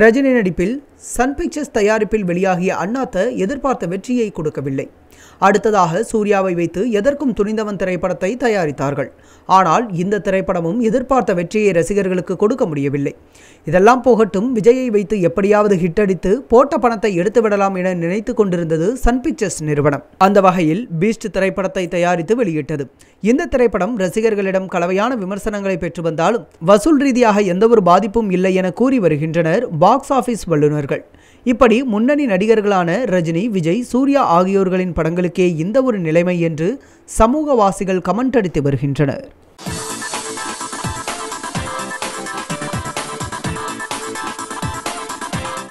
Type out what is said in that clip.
ரஜினி நடிப்பில் Sun pictures தயாரிப்பில் வெளியாகிய அண்ணாத்த எதிர்பார்த்த வெற்றியை கொடுக்கவில்லை அடுத்ததாக சூர்யாவை வைத்து எதற்கும் துணிந்தவன் திரைப்படத்தை தயாரித்தார்கள் ஆனால் இந்த திரைப்படமும் எதிர்பார்த்த வெற்றியை ரசிகர்களுக்கு கொடுக்க முடியவில்லை இதெல்லாம் போகட்டும் விஜயை வைத்து எப்படியாவது ஹிட் அடித்து போட்ட பணத்தை எடுத்துவிடலாம் என நினைத்து கொண்டிருந்தது சன் பிக்சர்ஸ் நிறுவனம் அந்த வகையில் பீஸ்ட் திரைப்படத்தை தயாரித்து வெளியிட்டது இந்த திரைப்படம் ரசிகர்களிடம் கலவையான விமர்சனங்களை பெற்று வந்தாலும் வசூல் ரீதியாக எந்தவொரு பாதிப்பும் இல்லை என கூறி வருகின்றனர் பாக்ஸ் ஆஃபீஸ் வல்லுநர்கள் இப்படி முன்னணி நடிகர்களான ரஜினி விஜய் சூர்யா ஆகியோர்களின் படங்களுக்கே இந்த ஒரு நிலைமை என்று சமூகவாசிகள் கமெண்ட் அடித்து வருகின்றனர்